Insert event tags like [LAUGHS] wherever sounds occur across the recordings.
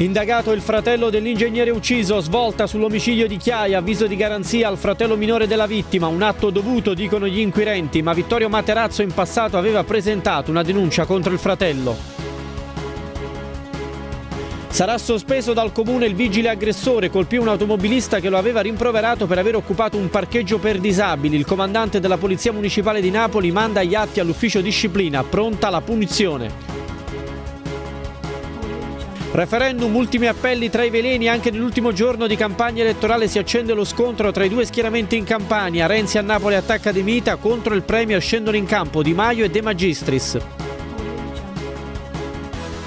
Indagato il fratello dell'ingegnere ucciso, svolta sull'omicidio di Chiaia, avviso di garanzia al fratello minore della vittima, un atto dovuto, dicono gli inquirenti, ma Vittorio Materazzo in passato aveva presentato una denuncia contro il fratello. Sarà sospeso dal comune il vigile aggressore, colpì un automobilista che lo aveva rimproverato per aver occupato un parcheggio per disabili. Il comandante della Polizia Municipale di Napoli manda gli atti all'ufficio disciplina, pronta la punizione. Referendum, ultimi appelli tra i veleni anche nell'ultimo giorno di campagna elettorale si accende lo scontro tra i due schieramenti in campagna. Renzi a Napoli attacca De Mita contro il premio scendono in campo Di Maio e De Magistris.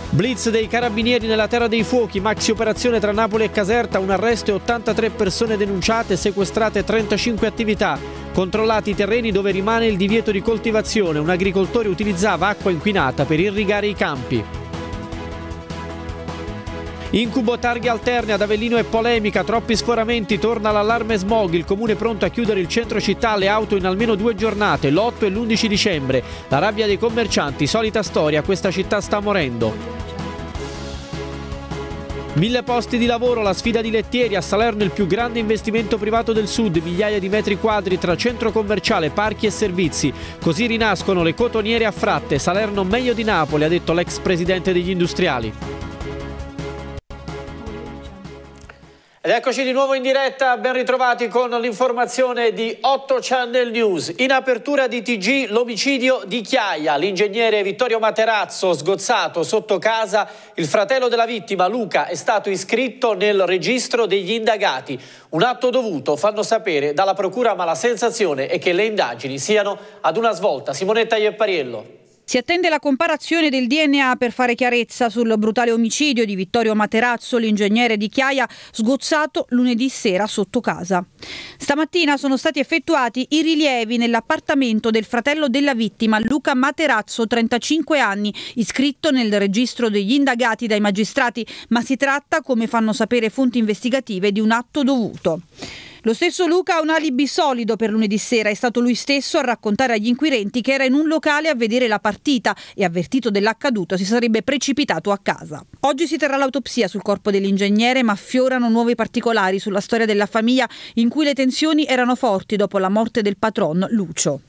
Blitz dei carabinieri nella terra dei fuochi, maxi operazione tra Napoli e Caserta, un arresto e 83 persone denunciate, sequestrate 35 attività, controllati i terreni dove rimane il divieto di coltivazione, un agricoltore utilizzava acqua inquinata per irrigare i campi. Incubo targhe alterne ad Avellino e polemica, troppi sforamenti, torna l'allarme smog, il comune pronto a chiudere il centro città, alle auto in almeno due giornate, l'8 e l'11 dicembre. La rabbia dei commercianti, solita storia, questa città sta morendo. Mille posti di lavoro, la sfida di Lettieri, a Salerno il più grande investimento privato del sud, migliaia di metri quadri tra centro commerciale, parchi e servizi. Così rinascono le cotoniere a fratte, Salerno meglio di Napoli, ha detto l'ex presidente degli industriali. Ed eccoci di nuovo in diretta, ben ritrovati con l'informazione di 8 Channel News. In apertura di TG l'omicidio di Chiaia, l'ingegnere Vittorio Materazzo sgozzato sotto casa, il fratello della vittima Luca è stato iscritto nel registro degli indagati. Un atto dovuto, fanno sapere dalla procura, ma la sensazione è che le indagini siano ad una svolta. Simonetta Iepariello. Si attende la comparazione del DNA per fare chiarezza sul brutale omicidio di Vittorio Materazzo, l'ingegnere di Chiaia, sgozzato lunedì sera sotto casa. Stamattina sono stati effettuati i rilievi nell'appartamento del fratello della vittima, Luca Materazzo, 35 anni, iscritto nel registro degli indagati dai magistrati, ma si tratta, come fanno sapere fonti investigative, di un atto dovuto. Lo stesso Luca ha un alibi solido per lunedì sera, è stato lui stesso a raccontare agli inquirenti che era in un locale a vedere la partita e avvertito dell'accaduto si sarebbe precipitato a casa. Oggi si terrà l'autopsia sul corpo dell'ingegnere ma fiorano nuovi particolari sulla storia della famiglia in cui le tensioni erano forti dopo la morte del patron Lucio.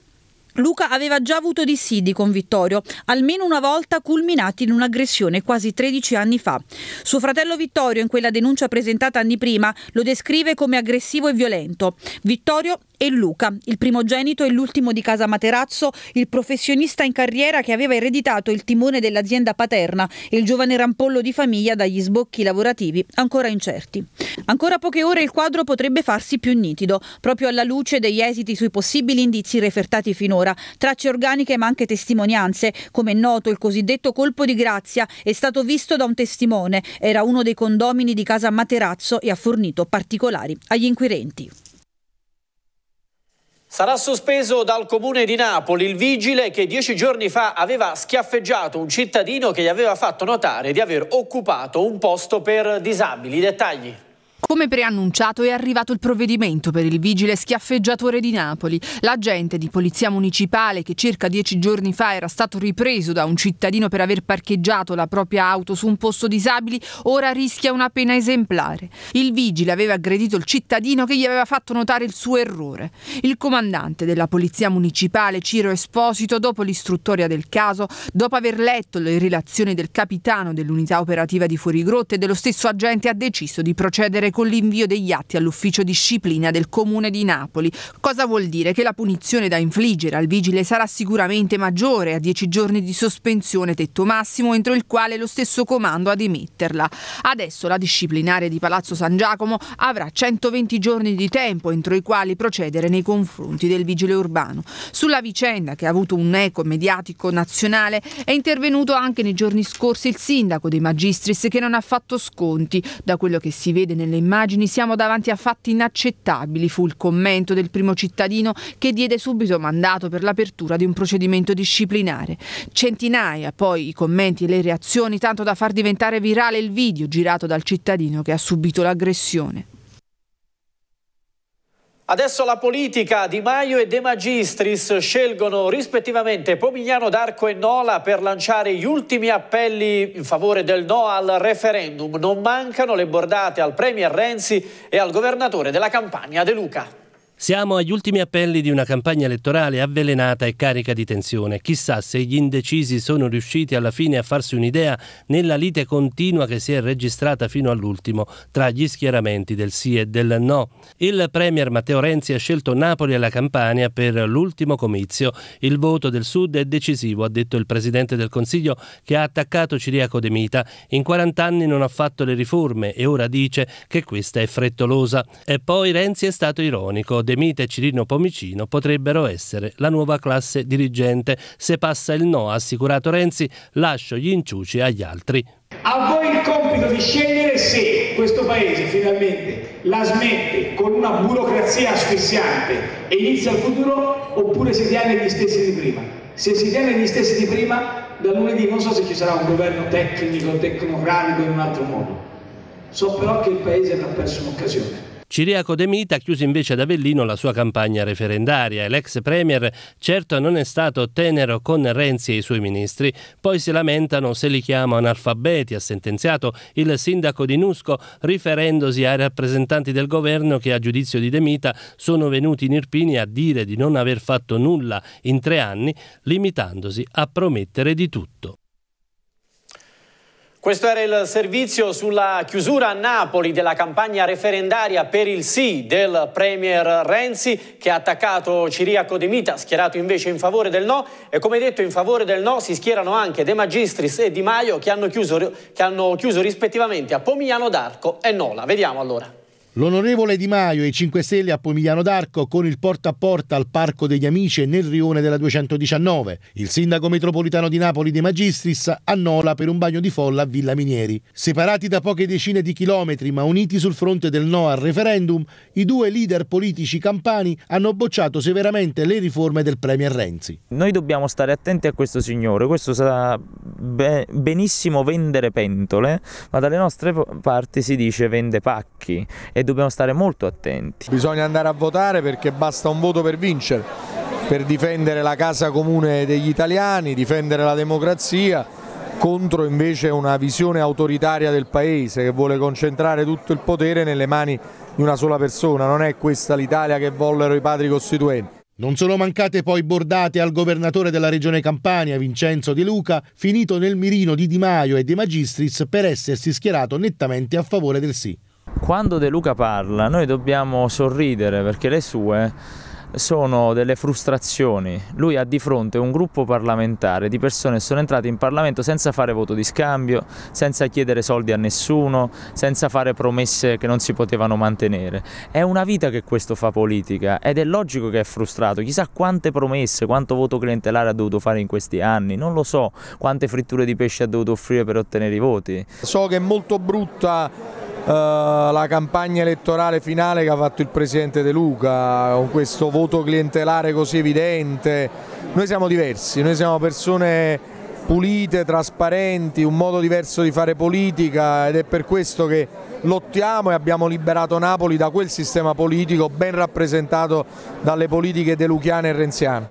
Luca aveva già avuto dissidi con Vittorio, almeno una volta culminati in un'aggressione quasi 13 anni fa. Suo fratello Vittorio, in quella denuncia presentata anni prima, lo descrive come aggressivo e violento. Vittorio e Luca, il primogenito e l'ultimo di casa Materazzo, il professionista in carriera che aveva ereditato il timone dell'azienda paterna e il giovane rampollo di famiglia dagli sbocchi lavorativi ancora incerti. Ancora poche ore il quadro potrebbe farsi più nitido, proprio alla luce degli esiti sui possibili indizi refertati finora, tracce organiche ma anche testimonianze. Come è noto, il cosiddetto colpo di grazia è stato visto da un testimone, era uno dei condomini di casa Materazzo e ha fornito particolari agli inquirenti. Sarà sospeso dal comune di Napoli il vigile che dieci giorni fa aveva schiaffeggiato un cittadino che gli aveva fatto notare di aver occupato un posto per disabili. dettagli. Come preannunciato è arrivato il provvedimento per il vigile schiaffeggiatore di Napoli. L'agente di polizia municipale che circa dieci giorni fa era stato ripreso da un cittadino per aver parcheggiato la propria auto su un posto disabili ora rischia una pena esemplare. Il vigile aveva aggredito il cittadino che gli aveva fatto notare il suo errore. Il comandante della polizia municipale Ciro Esposito dopo l'istruttoria del caso, dopo aver letto le relazioni del capitano dell'unità operativa di Fuorigrotte e dello stesso agente ha deciso di procedere con l'invio degli atti all'ufficio disciplina del Comune di Napoli. Cosa vuol dire? Che la punizione da infliggere al vigile sarà sicuramente maggiore a 10 giorni di sospensione tetto massimo entro il quale lo stesso comando ad emetterla. Adesso la disciplinare di Palazzo San Giacomo avrà 120 giorni di tempo entro i quali procedere nei confronti del vigile urbano. Sulla vicenda che ha avuto un eco mediatico nazionale è intervenuto anche nei giorni scorsi il sindaco dei Magistris che non ha fatto sconti da quello che si vede nelle immagini siamo davanti a fatti inaccettabili, fu il commento del primo cittadino che diede subito mandato per l'apertura di un procedimento disciplinare. Centinaia poi i commenti e le reazioni tanto da far diventare virale il video girato dal cittadino che ha subito l'aggressione. Adesso la politica, Di Maio e De Magistris scelgono rispettivamente Pomigliano d'Arco e Nola per lanciare gli ultimi appelli in favore del no al referendum. Non mancano le bordate al Premier Renzi e al Governatore della campagna De Luca. Siamo agli ultimi appelli di una campagna elettorale avvelenata e carica di tensione. Chissà se gli indecisi sono riusciti alla fine a farsi un'idea nella lite continua che si è registrata fino all'ultimo tra gli schieramenti del sì e del no. Il premier Matteo Renzi ha scelto Napoli alla campagna per l'ultimo comizio. Il voto del Sud è decisivo, ha detto il presidente del Consiglio che ha attaccato Ciriaco De Mita. In 40 anni non ha fatto le riforme e ora dice che questa è frettolosa. E poi Renzi è stato ironico Demite e Cirino Pomicino potrebbero essere la nuova classe dirigente. Se passa il no, ha assicurato Renzi, lascio gli inciuci agli altri. A voi il compito di scegliere se questo paese finalmente la smette con una burocrazia asfissiante e inizia il futuro oppure si tiene gli stessi di prima. Se si tiene gli stessi di prima, da lunedì non so se ci sarà un governo tecnico, tecnocratico in un altro modo. So però che il paese ha perso un'occasione. Ciriaco De Mita chiuse invece ad Avellino la sua campagna referendaria e l'ex premier certo non è stato tenero con Renzi e i suoi ministri, poi si lamentano se li chiama analfabeti, ha sentenziato il sindaco di Nusco riferendosi ai rappresentanti del governo che a giudizio di De Mita sono venuti in Irpini a dire di non aver fatto nulla in tre anni, limitandosi a promettere di tutto. Questo era il servizio sulla chiusura a Napoli della campagna referendaria per il sì del Premier Renzi che ha attaccato Ciriaco De Mita, schierato invece in favore del no e come detto in favore del no si schierano anche De Magistris e Di Maio che hanno chiuso, che hanno chiuso rispettivamente a Pomigliano d'Arco e Nola. Vediamo allora. L'onorevole Di Maio e i 5 Stelle a Pomigliano d'Arco con il porta a porta al Parco degli Amici nel rione della 219. Il sindaco metropolitano di Napoli De Magistris annola per un bagno di folla a Villa Minieri. Separati da poche decine di chilometri ma uniti sul fronte del no al referendum, i due leader politici campani hanno bocciato severamente le riforme del Premier Renzi. Noi dobbiamo stare attenti a questo signore, questo sa benissimo vendere pentole, ma dalle nostre parti si dice vende pacchi. E dobbiamo stare molto attenti. Bisogna andare a votare perché basta un voto per vincere, per difendere la casa comune degli italiani, difendere la democrazia contro invece una visione autoritaria del paese che vuole concentrare tutto il potere nelle mani di una sola persona, non è questa l'Italia che vollero i padri costituenti. Non sono mancate poi bordate al governatore della regione Campania, Vincenzo De Luca, finito nel mirino di Di Maio e De Magistris per essersi schierato nettamente a favore del sì quando De Luca parla noi dobbiamo sorridere perché le sue sono delle frustrazioni. Lui ha di fronte un gruppo parlamentare di persone che sono entrate in Parlamento senza fare voto di scambio, senza chiedere soldi a nessuno, senza fare promesse che non si potevano mantenere. È una vita che questo fa politica ed è logico che è frustrato. Chissà quante promesse, quanto voto clientelare ha dovuto fare in questi anni, non lo so, quante fritture di pesce ha dovuto offrire per ottenere i voti. So che è molto brutta eh, la campagna elettorale finale che ha fatto il Presidente De Luca, con questo voto clientelare così evidente. Noi siamo diversi, noi siamo persone pulite, trasparenti, un modo diverso di fare politica ed è per questo che lottiamo e abbiamo liberato Napoli da quel sistema politico ben rappresentato dalle politiche deluchiane e renziane.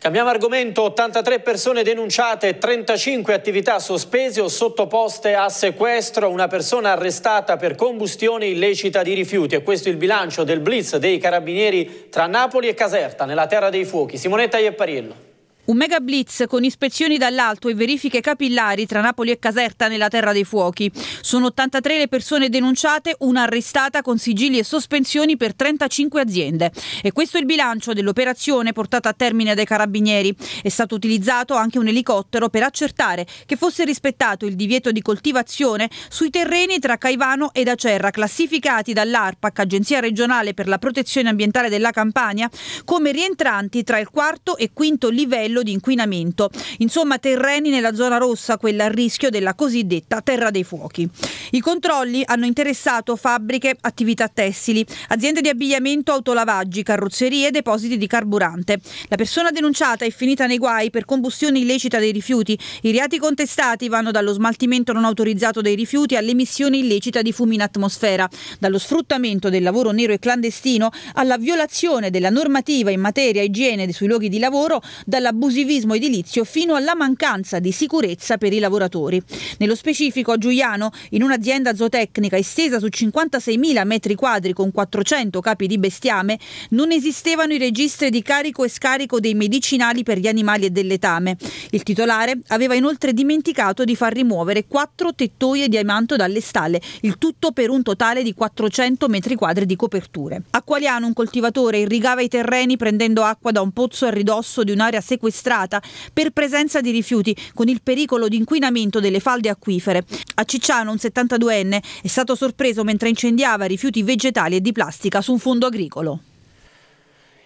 Cambiamo argomento, 83 persone denunciate, 35 attività sospese o sottoposte a sequestro, una persona arrestata per combustione illecita di rifiuti. E questo è il bilancio del blitz dei carabinieri tra Napoli e Caserta, nella terra dei fuochi. Simonetta Iepparillo. Un mega blitz con ispezioni dall'alto e verifiche capillari tra Napoli e Caserta nella terra dei fuochi. Sono 83 le persone denunciate, una arrestata con sigilli e sospensioni per 35 aziende. E questo è il bilancio dell'operazione portata a termine dai carabinieri. È stato utilizzato anche un elicottero per accertare che fosse rispettato il divieto di coltivazione sui terreni tra Caivano ed Acerra, classificati dall'ARPAC, Agenzia regionale per la protezione ambientale della Campania, come rientranti tra il quarto e quinto livello livello di inquinamento. Insomma, terreni nella zona rossa, quella a rischio della cosiddetta terra dei fuochi. I controlli hanno interessato fabbriche, attività tessili, aziende di abbigliamento, autolavaggi, carrozzerie e depositi di carburante. La persona denunciata è finita nei guai per combustione illecita dei rifiuti. I reati contestati vanno dallo smaltimento non autorizzato dei rifiuti all'emissione illecita di fumi in atmosfera, dallo sfruttamento del lavoro nero e clandestino alla violazione della normativa in materia igiene sui luoghi di lavoro, dall'abuso abusivismo edilizio fino alla mancanza di sicurezza per i lavoratori. Nello specifico a Giuliano, in un'azienda zootecnica estesa su 56.000 metri quadri con 400 capi di bestiame, non esistevano i registri di carico e scarico dei medicinali per gli animali e del letame. Il titolare aveva inoltre dimenticato di far rimuovere quattro tettoie di amanto dalle stalle, il tutto per un totale di 400 metri quadri di coperture. A Qualiano un coltivatore irrigava i terreni prendendo acqua da un pozzo a ridosso di un'area sequestrata amministrata per presenza di rifiuti, con il pericolo di inquinamento delle falde acquifere. A Cicciano, un 72enne è stato sorpreso mentre incendiava rifiuti vegetali e di plastica su un fondo agricolo.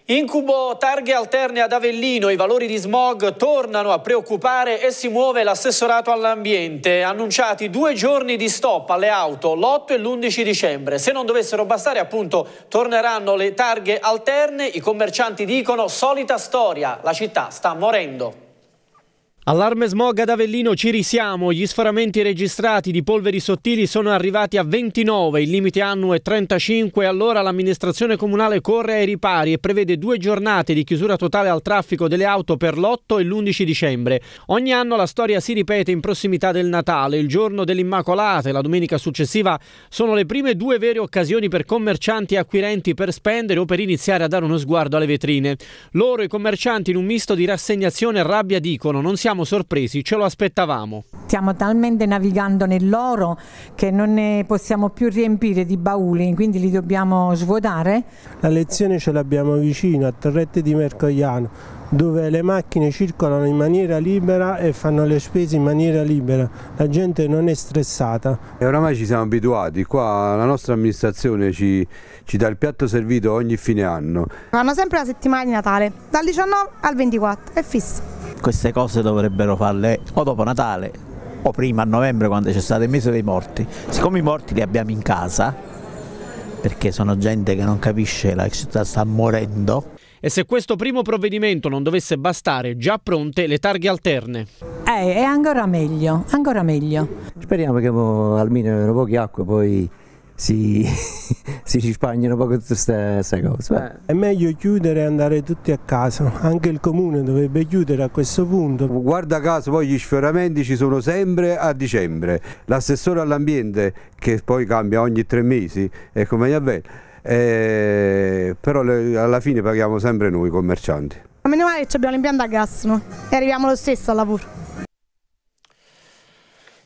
Incubo targhe alterne ad Avellino, i valori di smog tornano a preoccupare e si muove l'assessorato all'ambiente. Annunciati due giorni di stop alle auto l'8 e l'11 dicembre. Se non dovessero bastare appunto torneranno le targhe alterne, i commercianti dicono solita storia, la città sta morendo. Allarme smog ad Avellino, ci risiamo, gli sforamenti registrati di polveri sottili sono arrivati a 29, il limite annuo è 35, allora l'amministrazione comunale corre ai ripari e prevede due giornate di chiusura totale al traffico delle auto per l'8 e l'11 dicembre. Ogni anno la storia si ripete in prossimità del Natale, il giorno dell'Immacolata e la domenica successiva sono le prime due vere occasioni per commercianti e acquirenti per spendere o per iniziare a dare uno sguardo alle vetrine. Loro, i commercianti, in un misto di rassegnazione e rabbia dicono non siamo siamo sorpresi, ce lo aspettavamo. Stiamo talmente navigando nell'oro che non ne possiamo più riempire di bauli, quindi li dobbiamo svuotare. La lezione ce l'abbiamo vicino a Torrette di Mercogliano dove le macchine circolano in maniera libera e fanno le spese in maniera libera, la gente non è stressata. E oramai ci siamo abituati, qua la nostra amministrazione ci, ci dà il piatto servito ogni fine anno. Hanno sempre la settimana di Natale, dal 19 al 24, è fisso queste cose dovrebbero farle o dopo Natale o prima a novembre quando c'è stato il mese dei morti. Siccome i morti li abbiamo in casa, perché sono gente che non capisce la città sta morendo. E se questo primo provvedimento non dovesse bastare, già pronte le targhe alterne. Eh, è ancora meglio, ancora meglio. Speriamo che almeno pochi acque poi si, [LAUGHS] si risparmiano poco tutte queste cose. Beh. È meglio chiudere e andare tutti a casa, anche il comune dovrebbe chiudere a questo punto. Guarda caso poi gli sfioramenti ci sono sempre a dicembre, l'assessore all'ambiente che poi cambia ogni tre mesi, è come meglio bene, eh, però le, alla fine paghiamo sempre noi commercianti. Meno male che abbiamo l'impianto a gas no? e arriviamo lo stesso al lavoro.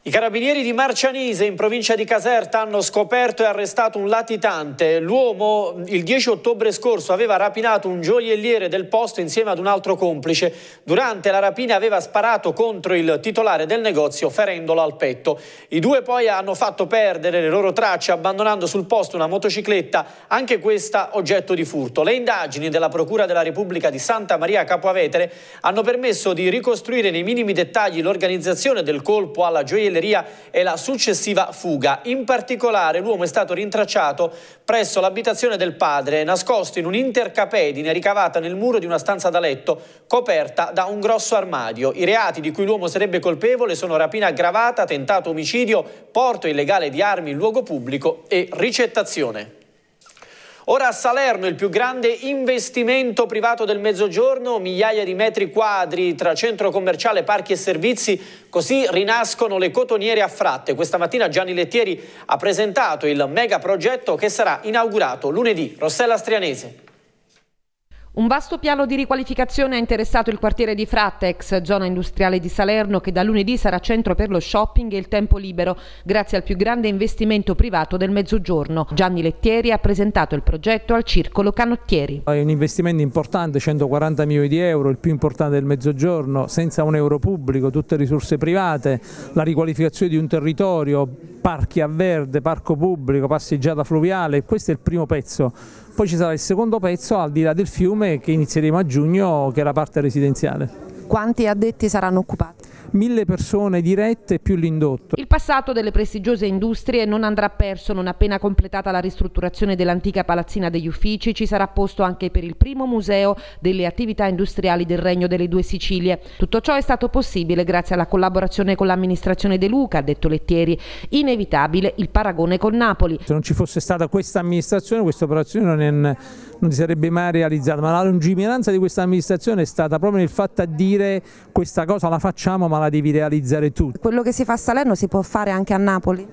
I carabinieri di Marcianise in provincia di Caserta hanno scoperto e arrestato un latitante. L'uomo il 10 ottobre scorso aveva rapinato un gioielliere del posto insieme ad un altro complice. Durante la rapina aveva sparato contro il titolare del negozio ferendolo al petto. I due poi hanno fatto perdere le loro tracce abbandonando sul posto una motocicletta, anche questa oggetto di furto. Le indagini della Procura della Repubblica di Santa Maria Capoavetere hanno permesso di ricostruire nei minimi dettagli l'organizzazione del colpo alla gioielliera Pantelleria e la successiva fuga. In particolare l'uomo è stato rintracciato presso l'abitazione del padre, nascosto in un'intercapedine ricavata nel muro di una stanza da letto coperta da un grosso armadio. I reati di cui l'uomo sarebbe colpevole sono rapina aggravata, tentato omicidio, porto illegale di armi in luogo pubblico e ricettazione. Ora a Salerno il più grande investimento privato del mezzogiorno, migliaia di metri quadri tra centro commerciale, parchi e servizi, così rinascono le cotoniere a fratte. Questa mattina Gianni Lettieri ha presentato il mega progetto che sarà inaugurato lunedì. Rossella Strianese. Un vasto piano di riqualificazione ha interessato il quartiere di Frattex, zona industriale di Salerno, che da lunedì sarà centro per lo shopping e il tempo libero, grazie al più grande investimento privato del Mezzogiorno. Gianni Lettieri ha presentato il progetto al Circolo Canottieri. È un investimento importante, 140 milioni di euro, il più importante del Mezzogiorno, senza un euro pubblico, tutte risorse private, la riqualificazione di un territorio, parchi a verde, parco pubblico, passeggiata fluviale, questo è il primo pezzo poi ci sarà il secondo pezzo al di là del fiume che inizieremo a giugno che è la parte residenziale. Quanti addetti saranno occupati? mille persone dirette più l'indotto. Il passato delle prestigiose industrie non andrà perso non appena completata la ristrutturazione dell'antica palazzina degli uffici, ci sarà posto anche per il primo museo delle attività industriali del Regno delle Due Sicilie. Tutto ciò è stato possibile grazie alla collaborazione con l'amministrazione De Luca, ha detto Lettieri, inevitabile il paragone con Napoli. Se non ci fosse stata questa amministrazione, questa operazione non, non si sarebbe mai realizzata, ma la lungimiranza di questa amministrazione è stata proprio nel fatto a dire questa cosa la facciamo ma la devi realizzare tu. Quello che si fa a Salerno si può fare anche a Napoli?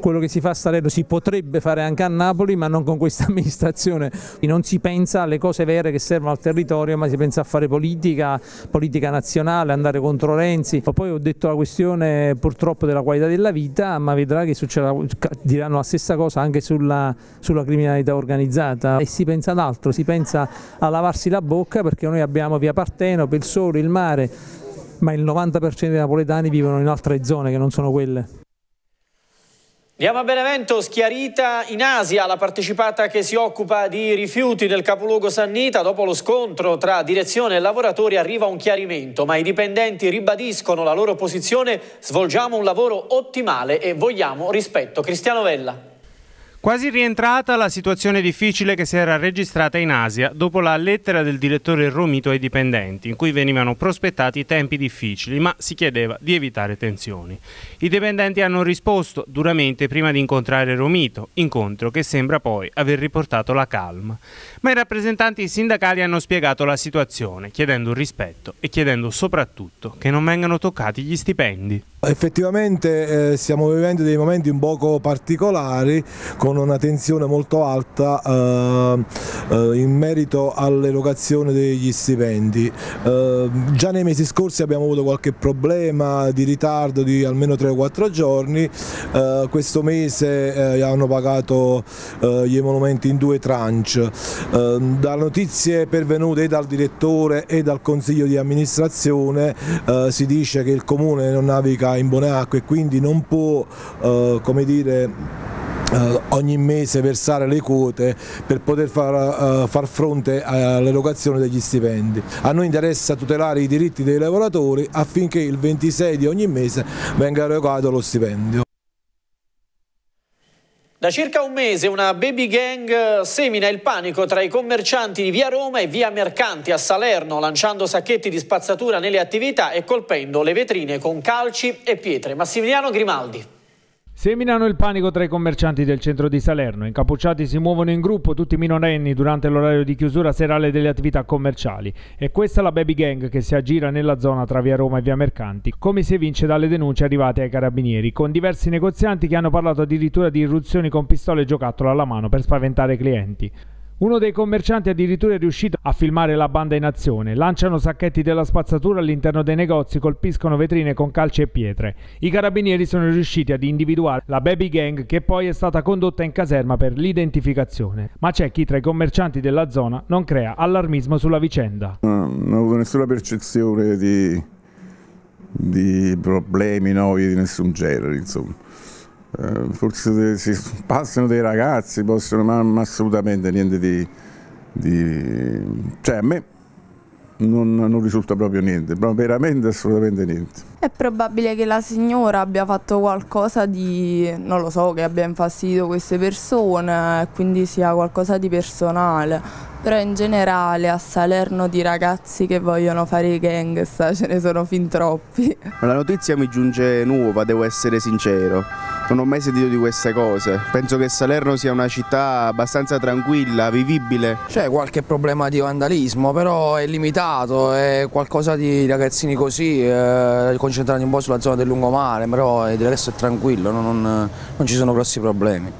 quello che si fa a Salerno si potrebbe fare anche a Napoli ma non con questa [LAUGHS] amministrazione, non si pensa alle cose vere che servono al territorio ma si pensa a fare politica, politica nazionale, andare contro Renzi, poi ho detto la questione purtroppo della qualità della vita ma vedrà che succederà, diranno la stessa cosa anche sulla, sulla criminalità organizzata e si pensa ad altro, si pensa a lavarsi la bocca perché noi abbiamo via Parteno, sole, il mare ma il 90% dei napoletani vivono in altre zone che non sono quelle. Andiamo a Benevento, schiarita in Asia la partecipata che si occupa di rifiuti del capoluogo Sannita. Dopo lo scontro tra direzione e lavoratori arriva un chiarimento, ma i dipendenti ribadiscono la loro posizione, svolgiamo un lavoro ottimale e vogliamo rispetto. Cristiano Vella. Quasi rientrata la situazione difficile che si era registrata in Asia dopo la lettera del direttore Romito ai dipendenti, in cui venivano prospettati tempi difficili, ma si chiedeva di evitare tensioni. I dipendenti hanno risposto duramente prima di incontrare Romito, incontro che sembra poi aver riportato la calma. Ma i rappresentanti sindacali hanno spiegato la situazione, chiedendo rispetto e chiedendo soprattutto che non vengano toccati gli stipendi. Effettivamente eh, stiamo vivendo dei momenti un poco particolari con con una tensione molto alta eh, eh, in merito all'erogazione degli stipendi. Eh, già nei mesi scorsi abbiamo avuto qualche problema di ritardo di almeno 3-4 giorni, questo mese hanno pagato gli emolumenti in due tranche. da notizie pervenute dal direttore e dal consiglio di amministrazione si dice che il comune non naviga in buone acque e quindi non può come dire Uh, ogni mese versare le quote per poter far, uh, far fronte all'erogazione degli stipendi. A noi interessa tutelare i diritti dei lavoratori affinché il 26 di ogni mese venga erogato lo stipendio. Da circa un mese una baby gang eh, semina il panico tra i commercianti di via Roma e via Mercanti a Salerno, lanciando sacchetti di spazzatura nelle attività e colpendo le vetrine con calci e pietre. Massimiliano Grimaldi. Seminano il panico tra i commercianti del centro di Salerno. Incappucciati si muovono in gruppo tutti minorenni durante l'orario di chiusura serale delle attività commerciali. E questa è la baby gang che si aggira nella zona tra via Roma e via Mercanti, come si evince dalle denunce arrivate ai carabinieri, con diversi negozianti che hanno parlato addirittura di irruzioni con pistole e giocattolo alla mano per spaventare i clienti. Uno dei commercianti addirittura è riuscito a filmare la banda in azione. Lanciano sacchetti della spazzatura all'interno dei negozi, colpiscono vetrine con calci e pietre. I carabinieri sono riusciti ad individuare la baby gang che poi è stata condotta in caserma per l'identificazione. Ma c'è chi tra i commercianti della zona non crea allarmismo sulla vicenda. Non ho avuto nessuna percezione di, di problemi nuovi di nessun genere, insomma. Eh, forse si passano dei ragazzi, possono, ma, ma assolutamente niente di, di... cioè a me non, non, risulta proprio niente, proprio veramente assolutamente niente. È probabile che la signora abbia fatto qualcosa di, non lo so, che abbia infastidito queste persone, quindi sia qualcosa di personale. Però in generale a Salerno di ragazzi che vogliono fare i gangsta ce ne sono fin troppi. La notizia mi giunge nuova, devo essere sincero non ho mai sentito di queste cose. Penso che Salerno sia una città abbastanza tranquilla, vivibile. C'è qualche problema di vandalismo, però è limitato, è qualcosa di ragazzini così, eh, concentrati un po' sulla zona del lungomare, però il resto è tranquillo, non, non ci sono grossi problemi.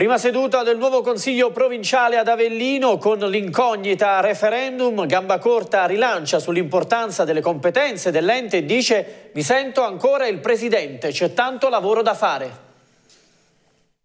Prima seduta del nuovo Consiglio provinciale ad Avellino con l'incognita referendum, gamba corta rilancia sull'importanza delle competenze dell'ente e dice mi sento ancora il Presidente, c'è tanto lavoro da fare.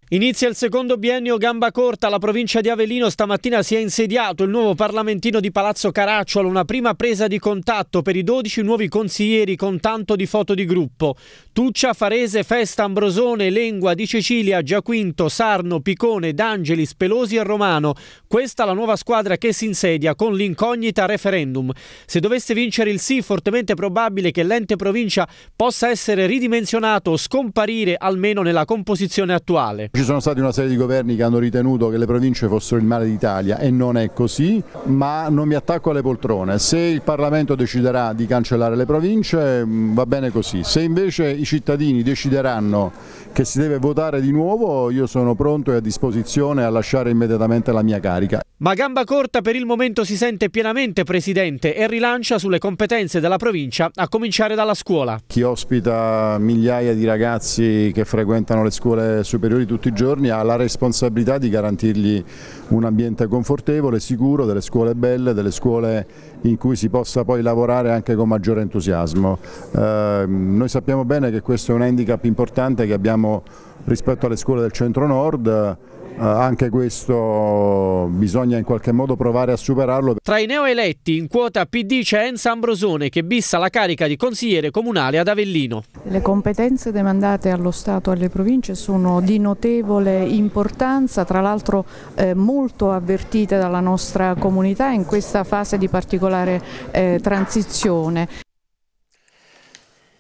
Inizia il secondo biennio gamba corta, la provincia di Avellino stamattina si è insediato il nuovo parlamentino di Palazzo Caracciolo, una prima presa di contatto per i 12 nuovi consiglieri con tanto di foto di gruppo. Tuccia, Farese, Festa, Ambrosone, Lengua, Di Cecilia, Giaquinto, Sarno, Picone, D'Angeli, Spelosi e Romano. Questa la nuova squadra che si insedia con l'incognita referendum. Se dovesse vincere il sì, fortemente probabile che l'ente provincia possa essere ridimensionato o scomparire almeno nella composizione attuale. Ci sono stati una serie di governi che hanno ritenuto che le province fossero il male d'Italia e non è così, ma non mi attacco alle poltrone. Se il Parlamento deciderà di cancellare le province mm, va bene così, se invece i cittadini decideranno che si deve votare di nuovo io sono pronto e a disposizione a lasciare immediatamente la mia carica. Ma gamba corta per il momento si sente pienamente presidente e rilancia sulle competenze della provincia a cominciare dalla scuola. Chi ospita migliaia di ragazzi che frequentano le scuole superiori tutti tutti i giorni ha la responsabilità di garantirgli un ambiente confortevole, sicuro, delle scuole belle, delle scuole in cui si possa poi lavorare anche con maggiore entusiasmo. Eh, noi sappiamo bene che questo è un handicap importante che abbiamo rispetto alle scuole del centro-nord, eh, anche questo bisogna in qualche modo provare a superarlo. Tra i neoeletti in quota PD c'è Enza Ambrosone che bissa la carica di consigliere comunale ad Avellino. Le competenze demandate allo Stato e alle province sono di notevole importanza, tra l'altro eh, molto avvertite dalla nostra comunità in questa fase di particolare eh, transizione.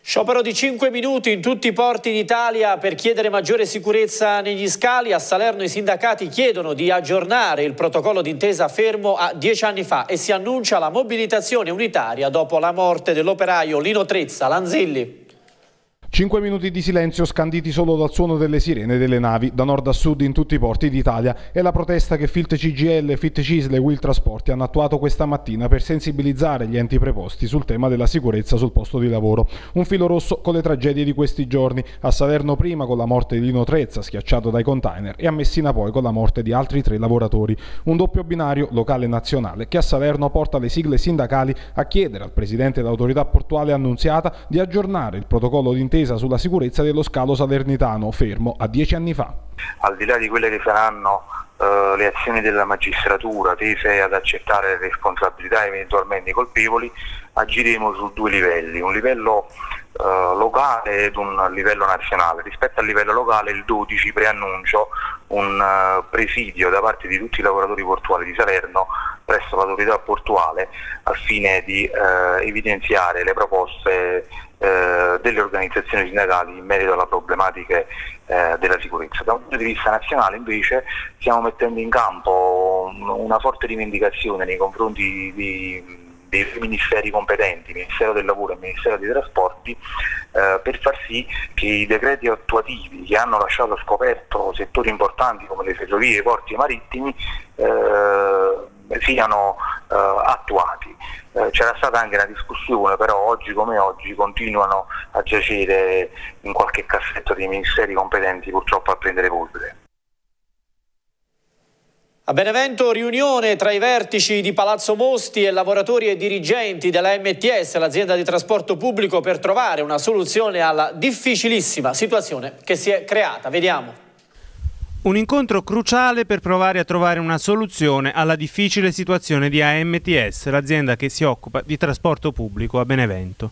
Sciopero di 5 minuti in tutti i porti d'Italia per chiedere maggiore sicurezza negli scali. A Salerno i sindacati chiedono di aggiornare il protocollo d'intesa fermo a 10 anni fa e si annuncia la mobilitazione unitaria dopo la morte dell'operaio Lino Trezza Lanzilli. Cinque minuti di silenzio scanditi solo dal suono delle sirene delle navi, da nord a sud in tutti i porti d'Italia, è la protesta che Filt CGL, Filt Cisle e Will Trasporti hanno attuato questa mattina per sensibilizzare gli enti preposti sul tema della sicurezza sul posto di lavoro. Un filo rosso con le tragedie di questi giorni, a Salerno prima con la morte di Lino Trezza schiacciato dai container e a Messina poi con la morte di altri tre lavoratori. Un doppio binario locale e nazionale che a Salerno porta le sigle sindacali a chiedere al presidente dell'autorità portuale annunziata di aggiornare il protocollo d'intesa un'intesa sulla sicurezza dello scalo salernitano, fermo a dieci anni fa. Al di là di quelle che saranno eh, le azioni della magistratura tese ad accettare le responsabilità eventualmente colpevoli, agiremo su due livelli, un livello eh, locale ed un livello nazionale. Rispetto al livello locale il 12 preannuncio un eh, presidio da parte di tutti i lavoratori portuali di Salerno presso l'autorità portuale al fine di eh, evidenziare le proposte eh, delle organizzazioni sindacali in merito alla problematica eh, della sicurezza. Da un punto di vista nazionale invece stiamo mettendo in campo una forte rivendicazione nei confronti di dei ministeri competenti, Ministero del Lavoro e Ministero dei Trasporti, eh, per far sì che i decreti attuativi che hanno lasciato scoperto settori importanti come le ferrovie, i porti e i marittimi eh, siano eh, attuati. Eh, c'era stata anche una discussione, però oggi come oggi continuano a giacere in qualche cassetto dei ministeri competenti purtroppo a prendere polvere. A Benevento riunione tra i vertici di Palazzo Mosti e lavoratori e dirigenti della MTS, l'azienda di trasporto pubblico, per trovare una soluzione alla difficilissima situazione che si è creata. Vediamo. Un incontro cruciale per provare a trovare una soluzione alla difficile situazione di AMTS, l'azienda che si occupa di trasporto pubblico a Benevento.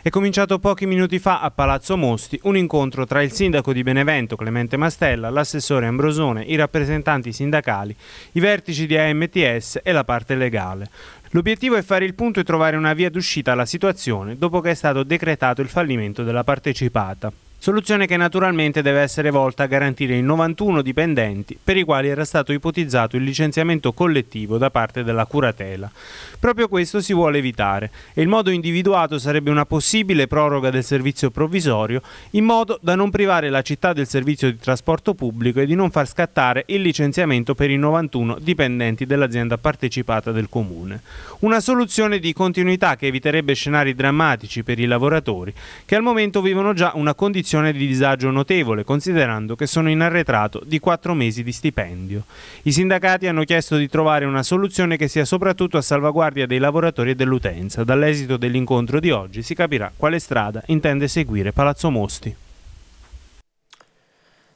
È cominciato pochi minuti fa a Palazzo Mosti un incontro tra il sindaco di Benevento Clemente Mastella, l'assessore Ambrosone, i rappresentanti sindacali, i vertici di AMTS e la parte legale. L'obiettivo è fare il punto e trovare una via d'uscita alla situazione dopo che è stato decretato il fallimento della partecipata soluzione che naturalmente deve essere volta a garantire i 91 dipendenti per i quali era stato ipotizzato il licenziamento collettivo da parte della curatela. Proprio questo si vuole evitare e il modo individuato sarebbe una possibile proroga del servizio provvisorio in modo da non privare la città del servizio di trasporto pubblico e di non far scattare il licenziamento per i 91 dipendenti dell'azienda partecipata del comune. Una soluzione di continuità che eviterebbe scenari drammatici per i lavoratori che al momento vivono già una condizione condizione di disagio notevole, considerando che sono in arretrato di quattro mesi di stipendio. I sindacati hanno chiesto di trovare una soluzione che sia soprattutto a salvaguardia dei lavoratori e dell'utenza. Dall'esito dell'incontro di oggi si capirà quale strada intende seguire Palazzo Mosti.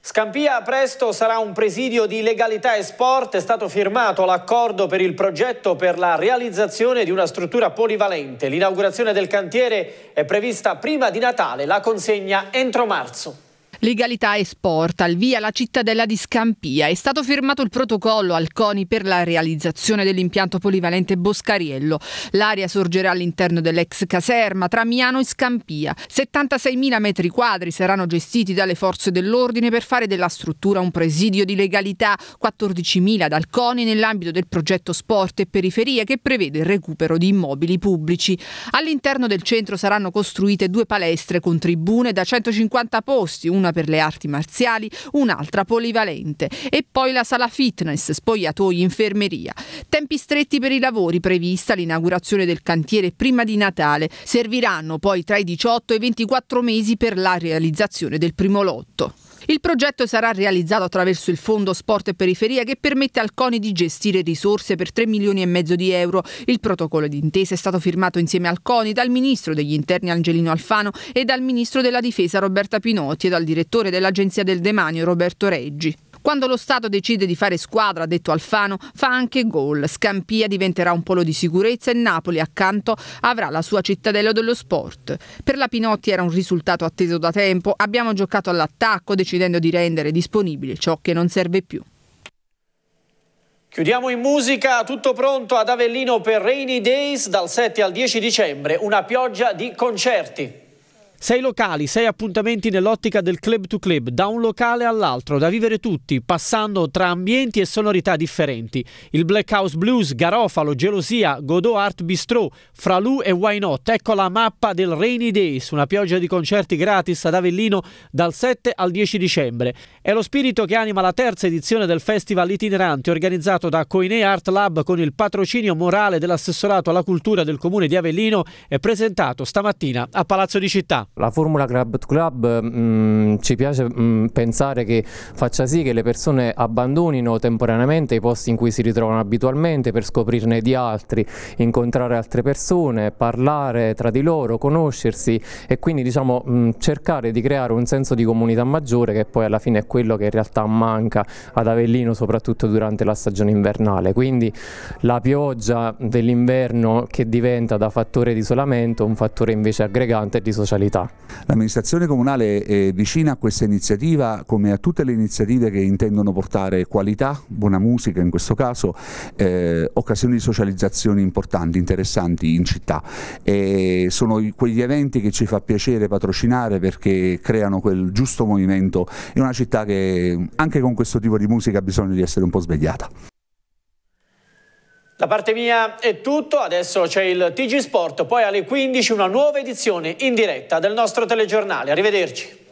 Scampia presto sarà un presidio di legalità e sport, è stato firmato l'accordo per il progetto per la realizzazione di una struttura polivalente. L'inaugurazione del cantiere è prevista prima di Natale, la consegna entro marzo. Legalità e Sport, al via la cittadella di Scampia. È stato firmato il protocollo al CONI per la realizzazione dell'impianto polivalente Boscariello. L'area sorgerà all'interno dell'ex caserma tra Miano e Scampia. 76.000 metri quadri saranno gestiti dalle forze dell'ordine per fare della struttura un presidio di legalità, 14.000 dal CONI nell'ambito del progetto Sport e Periferie che prevede il recupero di immobili pubblici. All'interno del centro saranno costruite due palestre con tribune da 150 posti, una una per le arti marziali, un'altra polivalente e poi la sala fitness, spogliatoi, infermeria. Tempi stretti per i lavori prevista l'inaugurazione del cantiere prima di Natale. Serviranno poi tra i 18 e i 24 mesi per la realizzazione del primo lotto. Il progetto sarà realizzato attraverso il Fondo Sport e Periferia che permette al CONI di gestire risorse per 3 milioni e mezzo di euro. Il protocollo d'intesa è stato firmato insieme al CONI dal Ministro degli Interni Angelino Alfano e dal Ministro della Difesa Roberta Pinotti e dal Direttore dell'Agenzia del Demanio Roberto Reggi. Quando lo Stato decide di fare squadra, ha detto Alfano, fa anche gol. Scampia diventerà un polo di sicurezza e Napoli accanto avrà la sua cittadella dello sport. Per la Pinotti era un risultato atteso da tempo, abbiamo giocato all'attacco decidendo di rendere disponibile ciò che non serve più. Chiudiamo in musica, tutto pronto ad Avellino per Rainy Days dal 7 al 10 dicembre, una pioggia di concerti. Sei locali, sei appuntamenti nell'ottica del club to club, da un locale all'altro, da vivere tutti, passando tra ambienti e sonorità differenti. Il Black House Blues, Garofalo, Gelosia, Godot Art Bistro, Fralù e Why Not. Ecco la mappa del Rainy Days, una pioggia di concerti gratis ad Avellino dal 7 al 10 dicembre. È lo spirito che anima la terza edizione del festival itinerante organizzato da Coinea Art Lab con il patrocinio morale dell'assessorato alla cultura del comune di Avellino e presentato stamattina a Palazzo di Città. La formula Club to Club mh, mm, ci piace mh, mm, pensare che faccia sì che le persone abbandonino temporaneamente i posti in cui si ritrovano abitualmente per scoprirne di altri, incontrare altre persone, parlare tra di loro, conoscersi e quindi diciamo mh, mm, cercare di creare un senso di comunità maggiore che poi alla fine è quello che in realtà manca ad Avellino soprattutto durante la stagione invernale. Quindi la pioggia dell'inverno che diventa da fattore di isolamento un fattore invece aggregante di socialità città. L'amministrazione comunale è vicina a questa iniziativa come a tutte le iniziative che intendono portare qualità, buona musica in questo caso, eh, occasioni di socializzazione importanti, interessanti in città. E sono quegli eventi che ci fa piacere patrocinare perché creano quel giusto movimento in una città che anche con questo tipo di musica ha bisogno di essere un po' svegliata. Da parte mia è tutto, adesso c'è il TG Sport, poi alle 15 una nuova edizione in diretta del nostro telegiornale. Arrivederci.